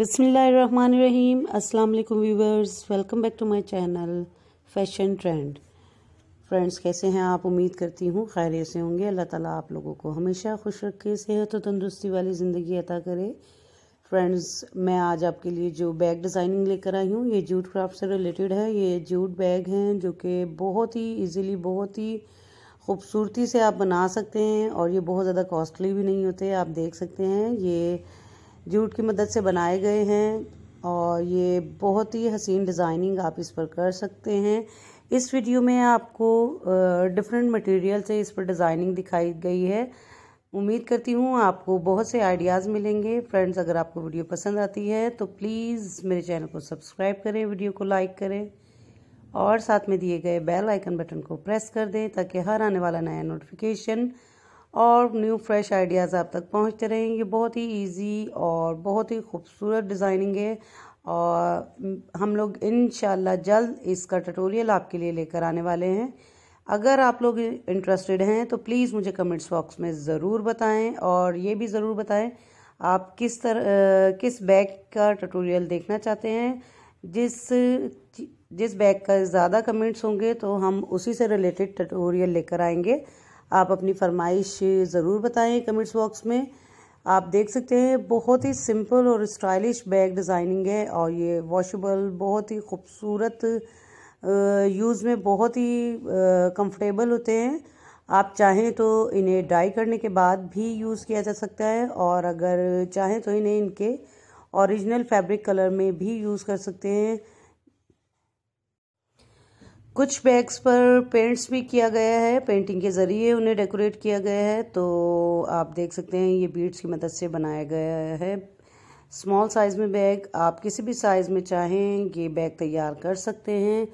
बिसमीम अल्लाम viewers welcome back to my channel fashion trend friends कैसे हैं आप उम्मीद करती हूँ खैर से होंगे अल्लाह ताला आप लोगों को हमेशा खुश रखे सेहत और तंदुरुस्ती वाली ज़िंदगी अता करे फ्रेंड्स मैं आज आपके लिए जो बैग डिज़ाइनिंग लेकर आई हूँ ये जूट क्राफ्ट से रिलेटेड है ये जूट बैग हैं जो कि बहुत ही ईजीली बहुत ही खूबसूरती से आप बना सकते हैं और ये बहुत ज़्यादा कॉस्टली भी नहीं होते आप देख सकते हैं ये जूट की मदद से बनाए गए हैं और ये बहुत ही हसीन डिज़ाइनिंग आप इस पर कर सकते हैं इस वीडियो में आपको डिफरेंट मटेरियल से इस पर डिज़ाइनिंग दिखाई गई है उम्मीद करती हूँ आपको बहुत से आइडियाज़ मिलेंगे फ्रेंड्स अगर आपको वीडियो पसंद आती है तो प्लीज़ मेरे चैनल को सब्सक्राइब करें वीडियो को लाइक करें और साथ में दिए गए बेल आइकन बटन को प्रेस कर दें ताकि हर आने वाला नया नोटिफिकेशन और न्यू फ्रेश आइडियाज़ आप तक पहुंचते रहेंगे बहुत ही इजी और बहुत ही खूबसूरत डिज़ाइनिंग है और हम लोग इन जल्द इसका टटोरियल आपके लिए लेकर आने वाले हैं अगर आप लोग इंटरेस्टेड हैं तो प्लीज़ मुझे कमेंट्स बॉक्स में ज़रूर बताएं और ये भी ज़रूर बताएं आप किस तरह किस बैग का टटोरियल देखना चाहते हैं जिस जिस बैग का ज़्यादा कमेंट्स होंगे तो हम उसी से रिलेटेड टटोरियल लेकर आएंगे आप अपनी फरमाइश ज़रूर बताएं कमेंट्स बॉक्स में आप देख सकते हैं बहुत ही सिंपल और स्टाइलिश बैग डिज़ाइनिंग है और ये वॉशेबल बहुत ही खूबसूरत यूज़ में बहुत ही कंफर्टेबल होते हैं आप चाहें तो इन्हें ड्राई करने के बाद भी यूज़ किया जा सकता है और अगर चाहें तो इन्हें इनके ओरिजिनल फैब्रिक कलर में भी यूज़ कर सकते हैं कुछ बैग्स पर पेंट्स भी किया गया है पेंटिंग के ज़रिए उन्हें डेकोरेट किया गया है तो आप देख सकते हैं ये बीड्स की मदद से बनाया गया है स्मॉल साइज़ में बैग आप किसी भी साइज़ में चाहें ये बैग तैयार कर सकते हैं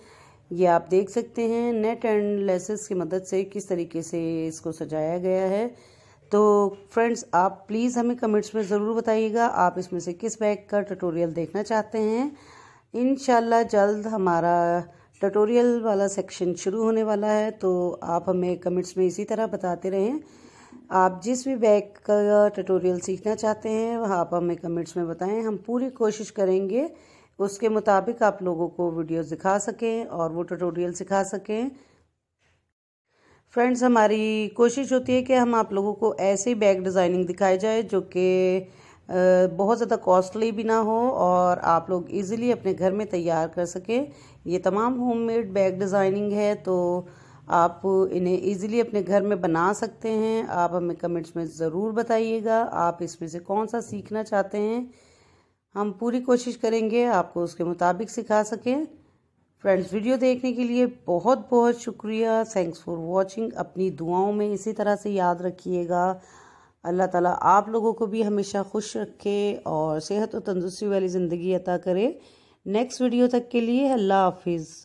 ये आप देख सकते हैं नेट एंड लेसेस की मदद से किस तरीके से इसको सजाया गया है तो फ्रेंड्स आप प्लीज़ हमें कमेंट्स में ज़रूर बताइएगा आप इसमें से किस बैग का ट्यूटोरियल देखना चाहते हैं इन जल्द हमारा ट्यूटोरियल वाला सेक्शन शुरू होने वाला है तो आप हमें कमेंट्स में इसी तरह बताते रहें आप जिस भी बैग का ट्यूटोरियल सीखना चाहते हैं वह आप हमें कमेंट्स में बताएं हम पूरी कोशिश करेंगे उसके मुताबिक आप लोगों को वीडियो दिखा सकें और वो ट्यूटोरियल सिखा सकें फ्रेंड्स हमारी कोशिश होती है कि हम आप लोगों को ऐसे बैग डिज़ाइनिंग दिखाई जाए जो कि बहुत ज़्यादा कॉस्टली भी ना हो और आप लोग इजीली अपने घर में तैयार कर सकें ये तमाम होममेड बैग डिज़ाइनिंग है तो आप इन्हें इजीली अपने घर में बना सकते हैं आप हमें कमेंट्स में ज़रूर बताइएगा आप इसमें से कौन सा सीखना चाहते हैं हम पूरी कोशिश करेंगे आपको उसके मुताबिक सिखा सकें फ्रेंड्स वीडियो देखने के लिए बहुत बहुत शुक्रिया थैंक्स फॉर वॉचिंग अपनी दुआओं में इसी तरह से याद रखिएगा अल्लाह ताला आप लोगों को भी हमेशा खुश रखे और सेहत और तंदुरुस्ती वाली ज़िंदगी अता करे नेक्स्ट वीडियो तक के लिए अल्लाह हाफिज़